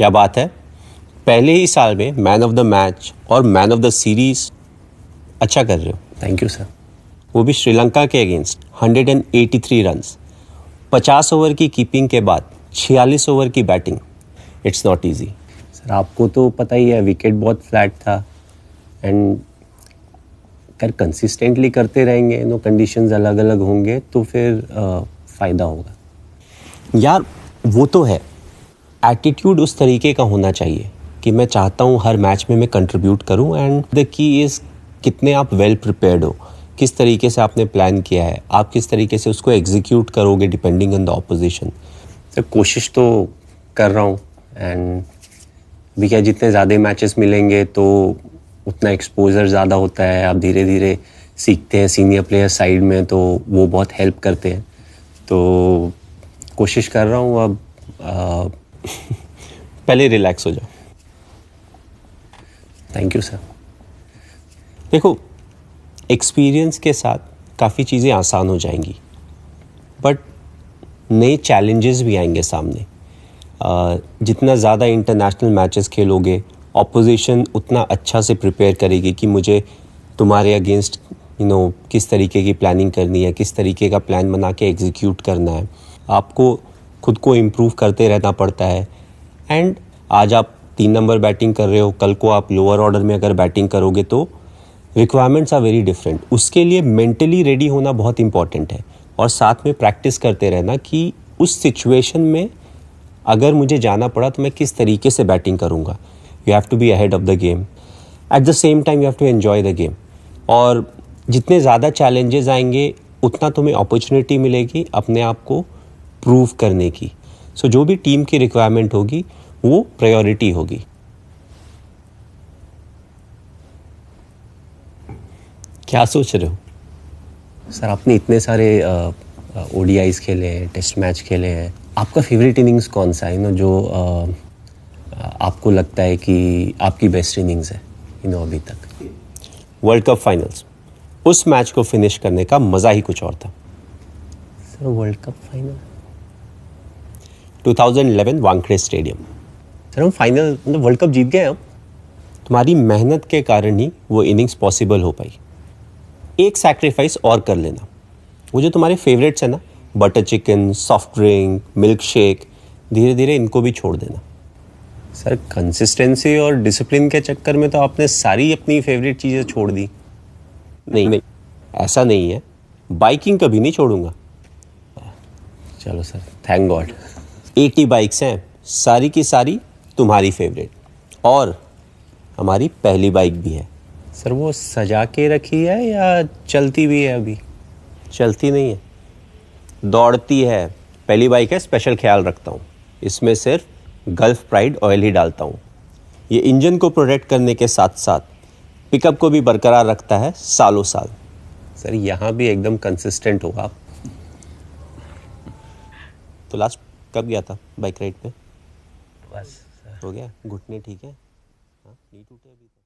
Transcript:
क्या बात है पहले ही साल में मैन ऑफ द मैच और मैन ऑफ द सीरीज अच्छा कर रहे हो थैंक यू सर वो भी श्रीलंका के अगेंस्ट 183 रन्स 50 ओवर की कीपिंग के बाद 46 ओवर की batting it's not easy sir आपको तो पता ही है विकेट बहुत फ्लैट था एंड अगर कंसिस्टेंटली करते रहेंगे नो कंडीशन अलग अलग होंगे तो फिर फ़ायदा होगा यार वो तो है एटीट्यूड उस तरीके का होना चाहिए कि मैं चाहता हूँ हर मैच में मैं कंट्रीब्यूट करूँ एंड द की इज़ कितने आप वेल well प्रिपेयर्ड हो किस तरीके से आपने प्लान किया है आप किस तरीके से उसको एग्जीक्यूट करोगे डिपेंडिंग ऑन द ऑपोजिशन तो कोशिश तो कर रहा हूँ एंड भी क्या जितने ज़्यादा मैचेस मिलेंगे तो उतना एक्सपोजर ज़्यादा होता है आप धीरे धीरे सीखते हैं सीनियर प्लेयर साइड में तो वो बहुत हेल्प करते हैं तो कोशिश कर रहा हूँ अब पहले रिलैक्स हो जाओ थैंक यू सर देखो एक्सपीरियंस के साथ काफ़ी चीज़ें आसान हो जाएंगी बट नए चैलेंजेस भी आएंगे सामने जितना ज़्यादा इंटरनेशनल मैचेस खेलोगे ऑपोजिशन उतना अच्छा से प्रिपेयर करेगी कि मुझे तुम्हारे अगेंस्ट यू नो किस तरीके की प्लानिंग करनी है किस तरीके का प्लान बना के एग्जीक्यूट करना है आपको खुद को इम्प्रूव करते रहना पड़ता है एंड आज आप तीन नंबर बैटिंग कर रहे हो कल को आप लोअर ऑर्डर में अगर बैटिंग करोगे तो रिक्वायरमेंट्स आर वेरी डिफरेंट उसके लिए मेंटली रेडी होना बहुत इंपॉर्टेंट है और साथ में प्रैक्टिस करते रहना कि उस सिचुएशन में अगर मुझे जाना पड़ा तो मैं किस तरीके से बैटिंग करूँगा you have to be ahead of the game at the same time you have to enjoy the game और जितने ज़्यादा चैलेंजेस आएंगे उतना तुम्हें अपॉर्चुनिटी मिलेगी अपने आप को प्रूव करने की सो so, जो भी टीम की रिक्वायरमेंट होगी वो प्रायोरिटी होगी क्या सोच रहे हो सर आपने इतने सारे ओडीआईस खेले हैं टेस्ट मैच खेले हैं आपका फेवरेट इनिंग्स कौन सा है ना जो आ, आपको लगता है कि आपकी बेस्ट इनिंग्स है इन अभी तक वर्ल्ड कप फाइनल्स उस मैच को फिनिश करने का मज़ा ही कुछ और था sir world cup final 2011 Wankhede stadium sir हम फाइनल मतलब वर्ल्ड कप जीत गए हम तुम्हारी मेहनत के कारण ही वो इनिंग्स पॉसिबल हो पाई एक सैक्रिफाइस और कर लेना वो जो तुम्हारे फेवरेट्स हैं ना butter chicken soft drink milk shake धीरे धीरे इनको भी छोड़ देना सर कंसिस्टेंसी और डिसिप्लिन के चक्कर में तो आपने सारी अपनी फेवरेट चीज़ें छोड़ दी नहीं नहीं ऐसा नहीं है बाइकिंग कभी नहीं छोड़ूंगा चलो सर थैंक गॉड एटी बाइक्स हैं सारी की सारी तुम्हारी फेवरेट और हमारी पहली बाइक भी है सर वो सजा के रखी है या चलती भी है अभी चलती नहीं है दौड़ती है पहली बाइक है स्पेशल ख्याल रखता हूँ इसमें सिर्फ गल्फ प्राइड ऑयल ही डालता हूँ ये इंजन को प्रोटेक्ट करने के साथ साथ पिकअप को भी बरकरार रखता है सालों साल सर यहाँ भी एकदम कंसिस्टेंट होगा तो लास्ट कब गया था बाइक राइड पे बस हो गया घुटने ठीक है हाँ नहीं टूटे अभी तो।